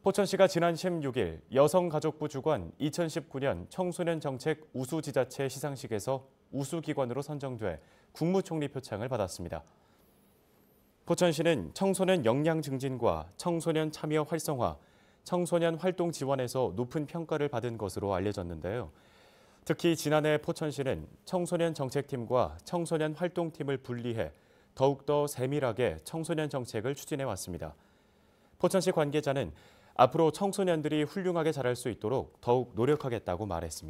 포천시가 지난 16일 여성가족부 주관 2019년 청소년 정책 우수 지자체 시상식에서 우수기관으로 선정돼 국무총리 표창을 받았습니다. 포천시는 청소년 역량 증진과 청소년 참여 활성화, 청소년 활동 지원에서 높은 평가를 받은 것으로 알려졌는데요. 특히 지난해 포천시는 청소년 정책팀과 청소년 활동팀을 분리해 더욱더 세밀하게 청소년 정책을 추진해 왔습니다. 포천시 관계자는 앞으로 청소년들이 훌륭하게 자랄 수 있도록 더욱 노력하겠다고 말했습니다.